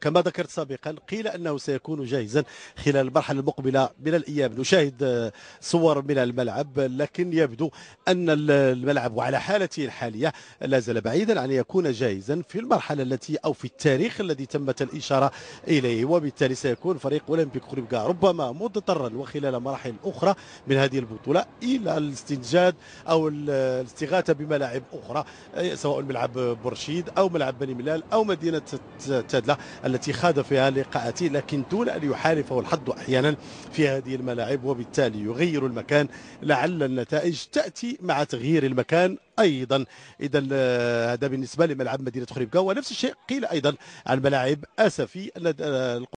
كما ذكرت سابقا قيل أنه سيكون جاهزا خلال المرحلة المقبلة من الأيام نشاهد آه، صور من الملعب لكن يبدو أن الملعب وعلى حالته الحالية لا زال بعيدا عن يكون جاهزا في المرحلة التي أو في التاريخ الذي تمت الإشارة إليه وبالتالي سيكون فريق أولمبيك خريبكا ربما مضطرا وخلال مراحل أخرى من هذه البطولة إلى الاستنجاد أو الاستغاثة بملاعب أخرى آه، سواء ملعب برشيد أو ملعب بني ملال أو مدينة تادلة التي خاض فيها لقاءاته لكن دون أن يحالفه الحظ أحيانا في هذه الملاعب وبالتالي يغير المكان لعل النتائج تأتي مع تغيير المكان ايضا اذا آه، هذا بالنسبه لملعب مدينه خريبكا ونفس الشيء قيل ايضا عن ملاعب اسفي